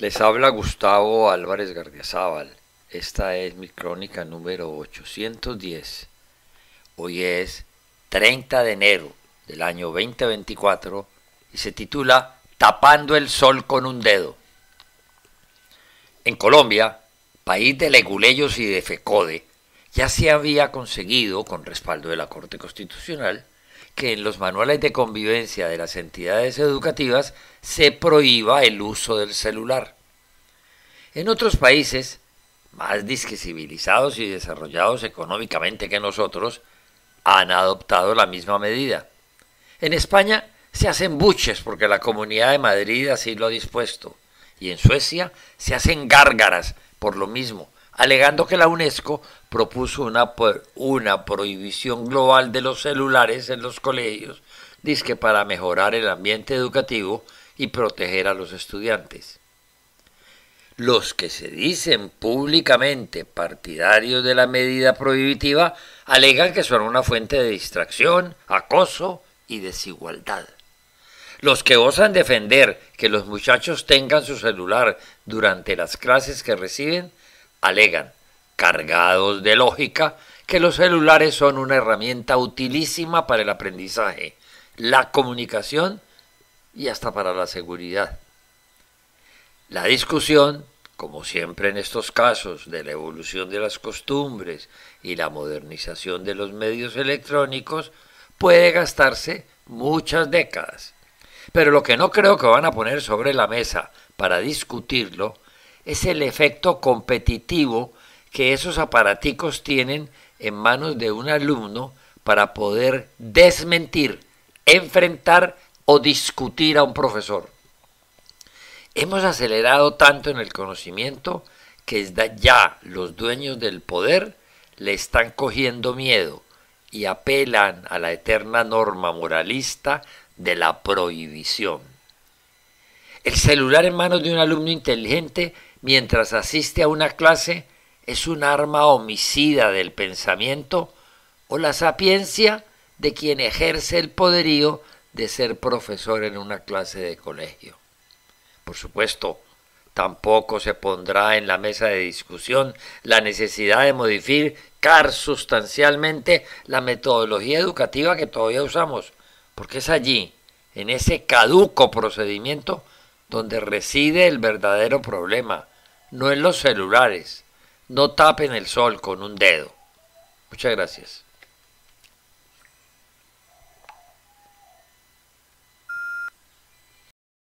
Les habla Gustavo Álvarez Gardiazabal. Esta es mi crónica número 810. Hoy es 30 de enero del año 2024 y se titula Tapando el sol con un dedo. En Colombia, país de leguleyos y de FECODE, ya se había conseguido, con respaldo de la Corte Constitucional, que en los manuales de convivencia de las entidades educativas se prohíba el uso del celular. En otros países, más disquisibilizados y desarrollados económicamente que nosotros, han adoptado la misma medida. En España se hacen buches porque la Comunidad de Madrid así lo ha dispuesto, y en Suecia se hacen gárgaras por lo mismo, alegando que la UNESCO propuso una, una prohibición global de los celulares en los colegios, que para mejorar el ambiente educativo y proteger a los estudiantes. Los que se dicen públicamente partidarios de la medida prohibitiva alegan que son una fuente de distracción, acoso y desigualdad. Los que osan defender que los muchachos tengan su celular durante las clases que reciben alegan, cargados de lógica, que los celulares son una herramienta utilísima para el aprendizaje, la comunicación y hasta para la seguridad. La discusión, como siempre en estos casos, de la evolución de las costumbres y la modernización de los medios electrónicos, puede gastarse muchas décadas. Pero lo que no creo que van a poner sobre la mesa para discutirlo es el efecto competitivo que esos aparaticos tienen en manos de un alumno para poder desmentir, enfrentar o discutir a un profesor. Hemos acelerado tanto en el conocimiento que ya los dueños del poder le están cogiendo miedo y apelan a la eterna norma moralista de la prohibición. El celular en manos de un alumno inteligente mientras asiste a una clase es un arma homicida del pensamiento o la sapiencia de quien ejerce el poderío de ser profesor en una clase de colegio. Por supuesto, tampoco se pondrá en la mesa de discusión la necesidad de modificar sustancialmente la metodología educativa que todavía usamos, porque es allí, en ese caduco procedimiento, donde reside el verdadero problema, no en los celulares. No tapen el sol con un dedo. Muchas gracias.